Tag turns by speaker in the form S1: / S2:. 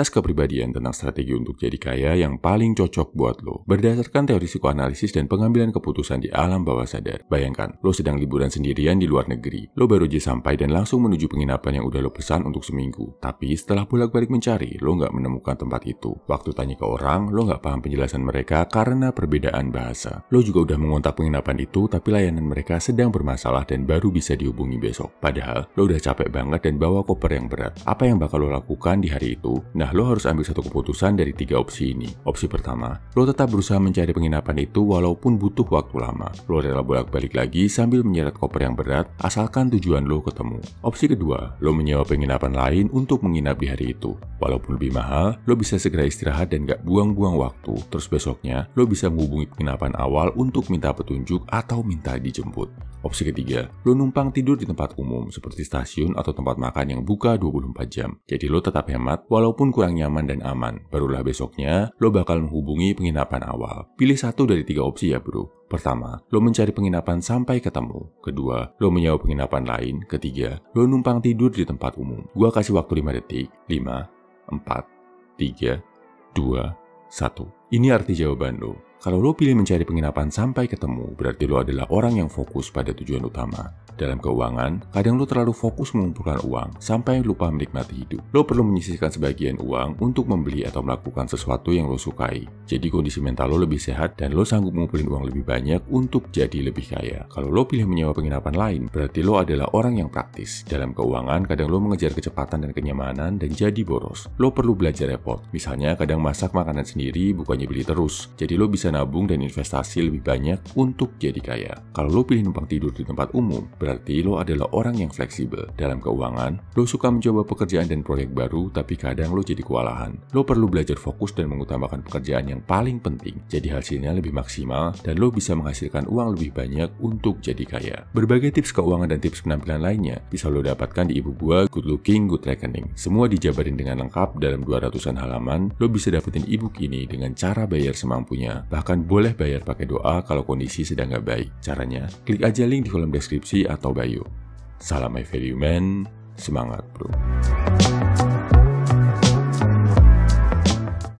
S1: tes kepribadian tentang strategi untuk jadi kaya yang paling cocok buat lo. Berdasarkan teori psikoanalisis dan pengambilan keputusan di alam bawah sadar. Bayangkan, lo sedang liburan sendirian di luar negeri. Lo baru aja sampai dan langsung menuju penginapan yang udah lo pesan untuk seminggu. Tapi setelah bolak-balik mencari, lo nggak menemukan tempat itu. Waktu tanya ke orang, lo nggak paham penjelasan mereka karena perbedaan bahasa. Lo juga udah mengontak penginapan itu, tapi layanan mereka sedang bermasalah dan baru bisa dihubungi besok. Padahal, lo udah capek banget dan bawa koper yang berat. Apa yang bakal lo lakukan di hari itu? Nah, adalah lo harus ambil satu keputusan dari tiga opsi ini. Opsi pertama, lo tetap berusaha mencari penginapan itu walaupun butuh waktu lama. Lo rela bolak-balik lagi sambil menyeret koper yang berat, asalkan tujuan lo ketemu. Opsi kedua, lo menyewa penginapan lain untuk menginap di hari itu. Walaupun lebih mahal, lo bisa segera istirahat dan gak buang-buang waktu. Terus besoknya, lo bisa menghubungi penginapan awal untuk minta petunjuk atau minta dijemput. Opsi ketiga, lo numpang tidur di tempat umum seperti stasiun atau tempat makan yang buka 24 jam. Jadi lo tetap hemat walaupun kurang nyaman dan aman. Barulah besoknya lo bakal menghubungi penginapan awal. Pilih satu dari tiga opsi ya bro. Pertama, lo mencari penginapan sampai ketemu. Kedua, lo menyewa penginapan lain. Ketiga, lo numpang tidur di tempat umum. Gua kasih waktu 5 detik. 5, 4, 3, 2, 1. Ini arti jawaban lo. Kalau lo pilih mencari penginapan sampai ketemu, berarti lo adalah orang yang fokus pada tujuan utama. Dalam keuangan, kadang lo terlalu fokus mengumpulkan uang sampai lupa menikmati hidup. Lo perlu menyisihkan sebagian uang untuk membeli atau melakukan sesuatu yang lo sukai. Jadi kondisi mental lo lebih sehat dan lo sanggup mengumpulkan uang lebih banyak untuk jadi lebih kaya. Kalau lo pilih menyewa penginapan lain, berarti lo adalah orang yang praktis. Dalam keuangan, kadang lo mengejar kecepatan dan kenyamanan dan jadi boros. Lo perlu belajar repot. Misalnya, kadang masak makanan sendiri bukannya beli terus. Jadi lo bisa nabung dan investasi lebih banyak untuk jadi kaya. Kalau lo pilih numpang tidur di tempat umum, berarti lo adalah orang yang fleksibel. Dalam keuangan, lo suka mencoba pekerjaan dan proyek baru, tapi kadang lo jadi kewalahan. Lo perlu belajar fokus dan mengutamakan pekerjaan yang paling penting, jadi hasilnya lebih maksimal, dan lo bisa menghasilkan uang lebih banyak untuk jadi kaya. Berbagai tips keuangan dan tips penampilan lainnya bisa lo dapatkan di ibu gua Good Looking Good Reckoning. Semua dijabarin dengan lengkap dalam 200-an halaman, lo bisa dapetin ebook ini dengan cara bayar semampunya. Bahkan Bahkan boleh bayar pakai doa kalau kondisi sedang nggak baik. Caranya, klik aja link di kolom deskripsi atau bio. Salam my value semangat bro.